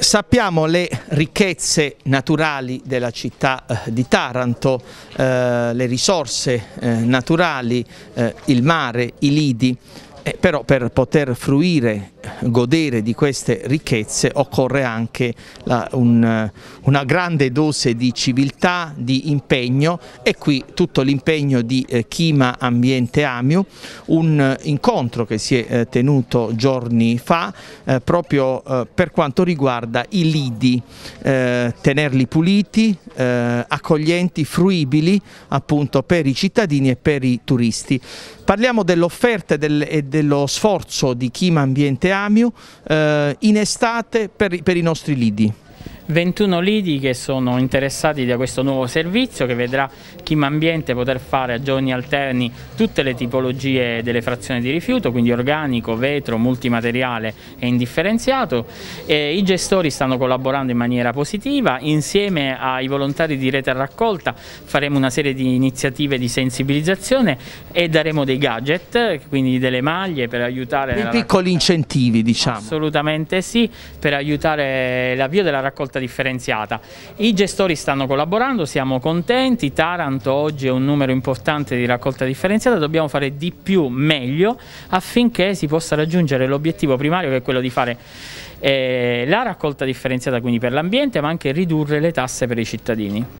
Sappiamo le ricchezze naturali della città eh, di Taranto, eh, le risorse eh, naturali, eh, il mare, i lidi, eh, però per poter fruire godere di queste ricchezze occorre anche la, un, una grande dose di civiltà, di impegno e qui tutto l'impegno di eh, Chima Ambiente Amiu, un eh, incontro che si è eh, tenuto giorni fa eh, proprio per quanto riguarda i lidi, tenerli puliti, accoglienti, fruibili appunto per i cittadini e per i turisti. Parliamo dell'offerta e dello sforzo di Chima Ambiente Amiu Camio eh, in estate per, per i nostri lidi. 21 lidi che sono interessati da questo nuovo servizio che vedrà Chima Ambiente poter fare a giorni alterni tutte le tipologie delle frazioni di rifiuto, quindi organico, vetro, multimateriale e indifferenziato. E I gestori stanno collaborando in maniera positiva, insieme ai volontari di Rete a Raccolta faremo una serie di iniziative di sensibilizzazione e daremo dei gadget, quindi delle maglie per aiutare... Dei piccoli raccolta. incentivi diciamo. Assolutamente sì, per aiutare l'avvio della raccolta differenziata. I gestori stanno collaborando, siamo contenti, Taranto oggi è un numero importante di raccolta differenziata, dobbiamo fare di più, meglio, affinché si possa raggiungere l'obiettivo primario che è quello di fare eh, la raccolta differenziata quindi per l'ambiente ma anche ridurre le tasse per i cittadini.